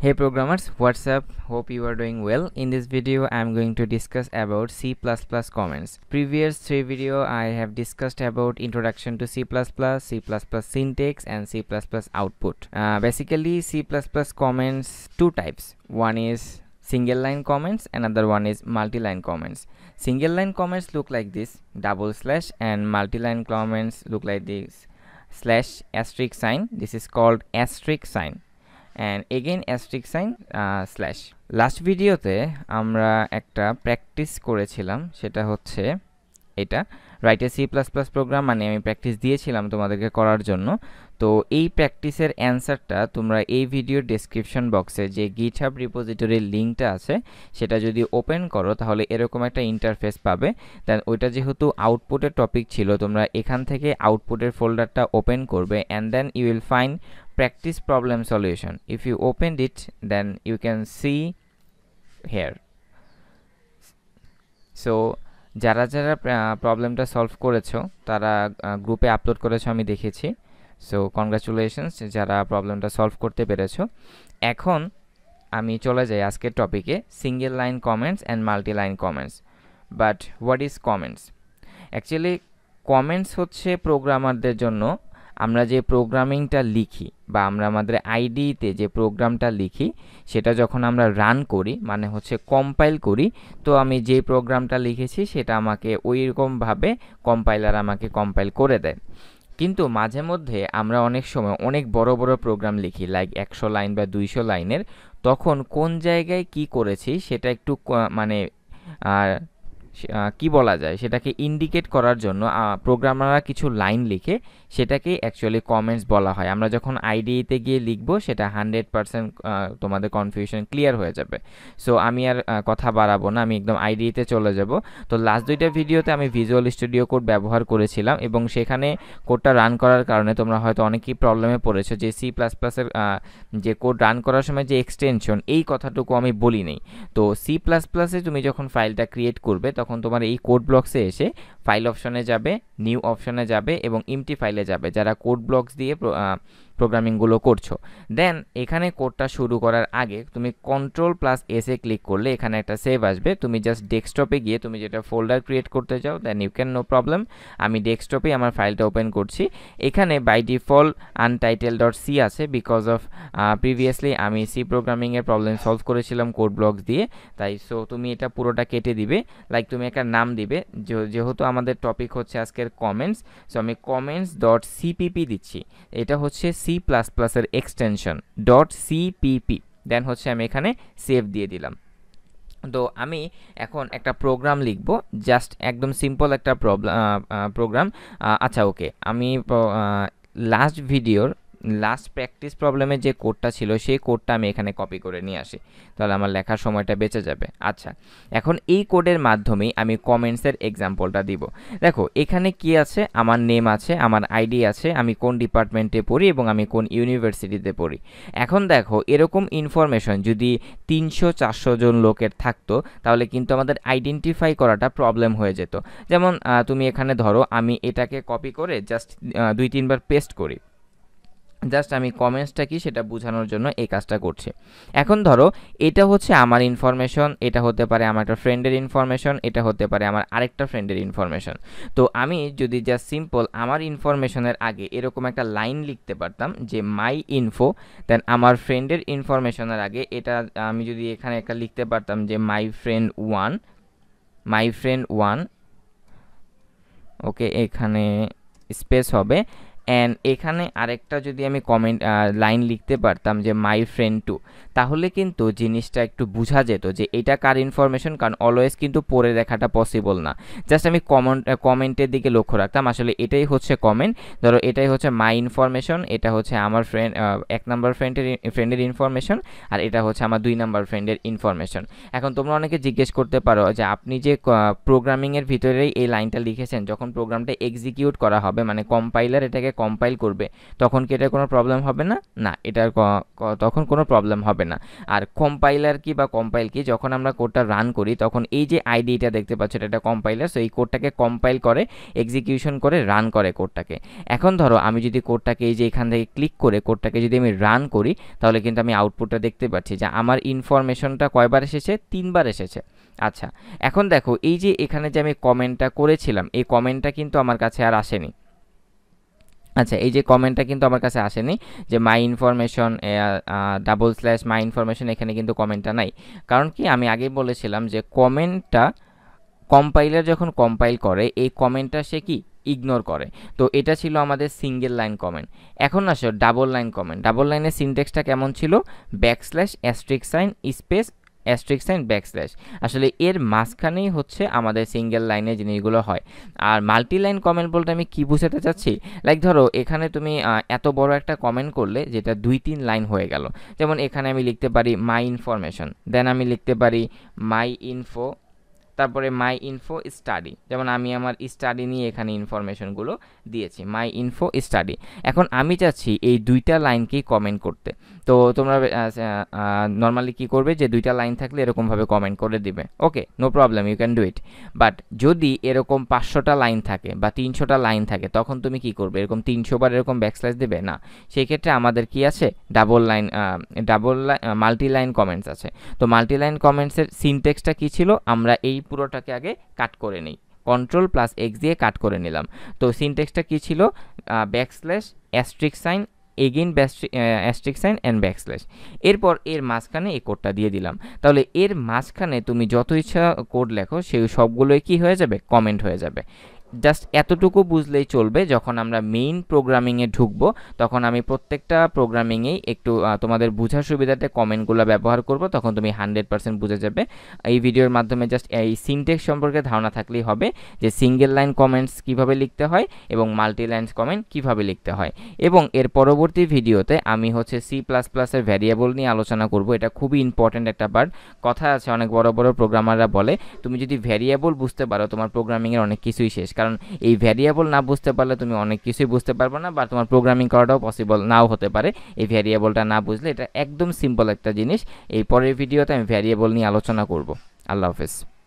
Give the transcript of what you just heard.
hey programmers what's up hope you are doing well in this video i'm going to discuss about c++ comments previous three video i have discussed about introduction to c++ c++ syntax and c++ output uh, basically c++ comments two types one is single line comments another one is multi-line comments single line comments look like this double slash and multi-line comments look like this slash asterisk sign this is called asterisk sign and again asterisk sign slash last ভিডিওতে আমরা একটা practice করেছিলাম সেটা হচ্ছে এটা রাইটে C plus plus programme মানে আমি প্র্যাকটিস দিয়েছিলাম তোমাদেরকে করার জন্য তো এই প্র্যাকটিসের অ্যান্সারটা তোমরা এই ভিডিও ডেসক্রিপশন বক্সে যে গিটহাব রিপোজিটরির লিঙ্কটা আছে সেটা যদি ওপেন করো তাহলে এরকম একটা ইন্টারফেস পাবে দেন ওইটা যেহেতু আউটপুটের টপিক ছিল তোমরা এখান থেকে আউটপুটের ফোল্ডারটা ওপেন করবে and then you will find practice problem solution if you open it then you can see here so যারা যারা প্রবলেমটা সলভ করেছো তারা গ্রুপে আপলোড করেছো আমি দেখেছি সো কনগ্রাচুলেশনস যারা প্রবলেমটা সলভ করতে পেরেছো এখন আমি চলে যাই আজকের টপিকে single line comments and multi line comments but what is comments actually comments হচ্ছে প্রোগ্রামারদের জন্য আমরা যে প্রোগ্রামিংটা লিখি বা আমরা আমাদের আইডিতে যে প্রোগ্রামটা লিখি সেটা যখন আমরা রান করি মানে হচ্ছে কম্পাইল করি তো আমি যে প্রোগ্রামটা লিখেছি সেটা আমাকে ওই রকমভাবে কম্পাইলার আমাকে কম্পাইল করে দেয় কিন্তু মাঝে মধ্যে আমরা অনেক সময় অনেক বড় বড় প্রোগ্রাম লিখি লাইক একশো লাইন বা দুইশো লাইনের তখন কোন জায়গায় কি করেছি সেটা একটু মানে কি বলা যায় সেটাকে ইন্ডিকেট করার জন্য প্রোগ্রামাররা কিছু লাইন লিখে সেটাকে অ্যাকচুয়ালি কমেন্টস বলা হয় আমরা যখন আইডিতে e গিয়ে লিখবো সেটা হান্ড্রেড পারসেন্ট তোমাদের কনফিউশন ক্লিয়ার হয়ে যাবে সো আমি আর কথা বাড়াবো না আমি একদম আইডিতে e চলে যাব তো লাস্ট দুইটা ভিডিওতে আমি ভিজুয়াল স্টুডিও কোড ব্যবহার করেছিলাম এবং সেখানে কোডটা রান করার কারণে তোমরা হয়তো অনেকই প্রবলেমে পড়েছো যে সি প্লাস প্লাসের যে কোড রান করার সময় যে এক্সটেনশন এই কথাটুকু আমি বলি নেই তো সি প্লাস প্লাসে তুমি যখন ফাইলটা ক্রিয়েট করবে তখন তখন তোমার এই কোড ব্লকসে এসে ফাইল অপশনে যাবে নিউ অপশনে যাবে এবং ইমটি ফাইলে যাবে যারা কোড ব্লকস দিয়ে প্রোগ্রামিংগুলো করছো দেন এখানে কোডটা শুরু করার আগে তুমি কন্ট্রোল প্লাস এসে ক্লিক করলে এখানে একটা সেভ আসবে তুমি জাস্ট ডেস্কটপে গিয়ে তুমি যেটা ফোল্ডার ক্রিয়েট করতে চাও then you can no problem আমি ডেস্কটপে আমার ফাইলটা ওপেন করছি এখানে by default untitled dot C আছে বিকজ অফ প্রিভিয়াসলি আমি সি প্রোগ্রামিংয়ের প্রবলেম সলভ করেছিলাম কোড ব্লকস দিয়ে তাই সো তুমি এটা পুরোটা কেটে দিবে লাইক তুমি একটা নাম দিবে যেহেতু আমাদের টপিক হচ্ছে আজকের কমেন্টস সো আমি কমেন্টস ডট সিপিপি দিচ্ছি এটা হচ্ছে সি প্লাস প্লাসের এক্সটেনশন ডট সিপিপি দেন হচ্ছে আমি এখানে সেভ দিয়ে দিলাম তো আমি এখন একটা প্রোগ্রাম লিখব জাস্ট একদম সিম্পল একটা প্রোগ্রাম আচ্ছা ওকে আমি লাস্ট ভিডিওর লাস্ট প্র্যাকটিস প্রবলেমে যে কোডটা ছিল সেই কোডটা আমি এখানে কপি করে নিয়ে আসি তাহলে আমার লেখার সময়টা বেঁচে যাবে আচ্ছা এখন এই কোডের মাধ্যমেই আমি কমেন্টসের এক্সাম্পলটা দিব দেখো এখানে কি আছে আমার নেম আছে আমার আইডি আছে আমি কোন ডিপার্টমেন্টে পড়ি এবং আমি কোন ইউনিভার্সিটিতে পড়ি এখন দেখো এরকম ইনফরমেশন যদি তিনশো চারশো জন লোকের থাকতো তাহলে কিন্তু আমাদের আইডেন্টিফাই করাটা প্রবলেম হয়ে যেত যেমন তুমি এখানে ধরো আমি এটাকে কপি করে জাস্ট দুই তিনবার পেস্ট করি জাস্ট আমি কমেন্টসটা কি সেটা বোঝানোর জন্য এই কাজটা করছি এখন ধরো এটা হচ্ছে আমার ইনফরমেশন এটা হতে পারে আমার একটা ফ্রেন্ডের ইনফরমেশন এটা হতে পারে আমার আরেকটা ফ্রেন্ডের ইনফরমেশন তো আমি যদি জাস্ট সিম্পল আমার ইনফরমেশনের আগে এরকম একটা লাইন লিখতে পারতাম যে মাই ইনফো দেন আমার ফ্রেন্ডের ইনফরমেশনের আগে এটা আমি যদি এখানে একটা লিখতে পারতাম যে my friend one my friend one okay এখানে স্পেস হবে অ্যান্ড এখানে আরেকটা যদি আমি কমেন্ট লাইন লিখতে পারতাম যে মাই ফ্রেন্ড টু তাহলে কিন্তু জিনিসটা একটু বোঝা যেত যে এটা কার ইনফরমেশন কারণ অলওয়েজ কিন্তু পড়ে দেখাটা পসিবল না জাস্ট আমি কমেন্ট কমেন্টের দিকে লক্ষ্য রাখতাম আসলে এটাই হচ্ছে কমেন্ট ধরো এটাই হচ্ছে মাই ইনফরমেশন এটা হচ্ছে আমার ফ্রেন্ড এক নাম্বার ফ্রেন্ডের ফ্রেন্ডের ইনফরমেশন আর এটা হচ্ছে আমার দুই নাম্বার ফ্রেন্ডের ইনফরমেশন এখন তোমরা অনেকে জিজ্ঞেস করতে পারো যে আপনি যে প্রোগ্রামিংয়ের ভিতরেই এই লাইনটা লিখেছেন যখন প্রোগ্রামটা এক্সিকিউট করা হবে মানে কম্পাইলার এটাকে কম্পাইল করবে তখন কি এটার কোনো প্রবলেম হবে না না এটার তখন কোনো প্রবলেম হবে না আর কম্পাইলার কি বা কম্পাইল কি যখন আমরা কোডটা রান করি তখন এই যে আইডিটা দেখতে পাচ্ছ এটা একটা কম্পাইলার সো এই কোডটাকে কম্পাইল করে এক্সিকিউশন করে রান করে কোডটাকে এখন ধরো আমি যদি কোডটাকে এই যে এখান থেকে ক্লিক করে কোডটাকে যদি আমি রান করি তাহলে কিন্তু আমি আউটপুটটা দেখতে পাচ্ছি যে আমার ইনফরমেশনটা কয়বার এসেছে তিনবার এসেছে আচ্ছা এখন দেখো এই যে এখানে যে আমি কমেন্টটা করেছিলাম এই কমেন্টটা কিন্তু আমার কাছে আর আসেনি আচ্ছা এই যে কমেন্টটা কিন্তু আমার কাছে আসেনি যে my information double slash my information এখানে কিন্তু কমেন্টটা নাই কারণ কি আমি আগেই বলেছিলাম যে কমেন্টটা কম্পাইলার যখন কম্পাইল করে এই কমেন্টটা সে কি ইগনোর করে তো এটা ছিল আমাদের সিঙ্গেল লাইন কমেন্ট এখন আসো ডাবল লাইন কমেন্ট ডাবল লাইনের সিনটেক্সটা কেমন ছিল backslash asterisk sign space asterisk sign backslash আসলে এর মাঝখানেই হচ্ছে আমাদের সিঙ্গেল লাইনে জিনিসগুলো হয় আর মাল্টি লাইন কমেন্ট বলতে আমি কী বুঝাতে চাচ্ছি লাইক ধরো এখানে তুমি এত বড় একটা কমেন্ট করলে যেটা দুই তিন লাইন হয়ে গেল যেমন এখানে আমি লিখতে পারি মাই ইনফরমেশন দেন আমি লিখতে পারি মাই ইনফো তারপরে মাই ইনফো স্টাডি যেমন আমি আমার স্টাডি নিয়ে এখানে ইনফরমেশনগুলো দিয়েছি মাই ইনফো স্টাডি এখন আমি চাচ্ছি এই দুইটা লাইনকেই কমেন্ট করতে তো তোমরা নর্মালি কি করবে যে দুইটা লাইন থাকলে এরকমভাবে কমেন্ট করে দিবে okay no problem you can do it but যদি এরকম পাঁচশোটা লাইন থাকে বা তিনশোটা লাইন থাকে তখন তুমি কি করবে এরকম তিনশো বার এরকম ব্যাকস্ল্যাশ দেবে না সেই ক্ষেত্রে আমাদের কি আছে double line double line multi line comments আছে তো মাল্টি লাইন কমেন্টসের সিনটেক্সটা কী ছিল আমরা এই পুরোটাকে আগে কাট করে নিই কন্ট্রোল প্লাস এক্স দিয়ে কাট করে নিলাম তো সিনটেক্সটা কী ছিল backslash asterisk sign again asterisk sign and backslash এরপর এর মাঝখানে এই কোডটা দিয়ে দিলাম তাহলে এর মাঝখানে তুমি যত ইচ্ছা কোড লেখো সেই সবগুলোই কি হয়ে যাবে কমেন্ট হয়ে যাবে জাস্ট এতটুকু বুঝলেই চলবে যখন আমরা মেইন প্রোগ্রামিংয়ে ঢুকবো তখন আমি প্রত্যেকটা প্রোগ্রামিংয়েই একটু তোমাদের বোঝার সুবিধাতে কমেন্টগুলো ব্যবহার করব তখন তুমি হান্ড্রেড পার্সেন্ট বুঝে যাবে এই ভিডিওর মাধ্যমে জাস্ট এই সিনটেক্স সম্পর্কে ধারণা থাকলেই হবে যে সিঙ্গেল লাইন কমেন্টস কিভাবে লিখতে হয় এবং মাল্টি লাইন কমেন্ট কিভাবে লিখতে হয় এবং এর পরবর্তী ভিডিওতে আমি হচ্ছে সি প্লাস প্লাসের ভ্যারিয়েবল নিয়ে আলোচনা করব এটা খুবই ইম্পর্ট্যান্ট একটা পার্ট কথা আছে অনেক বড় বড় প্রোগ্রামাররা বলে তুমি যদি ভ্যারিয়েবল বুঝতে পারো তোমার প্রোগ্রামিংয়ের অনেক কিছুই শেষ কারণ এই ভ্যারিয়েবল না বুঝতে পারলে তুমি অনেক কিছুই বুঝতে পারবে না বা তোমার প্রোগ্রামিং করাটাও পসিবল নাও হতে পারে এই ভ্যারিয়েবলটা না বুঝলে এটা একদম সিম্পল একটা জিনিস এই পরের ভিডিওতে আমি ভ্যারিয়েবল নিয়ে আলোচনা করব আল্লাহ হাফেজ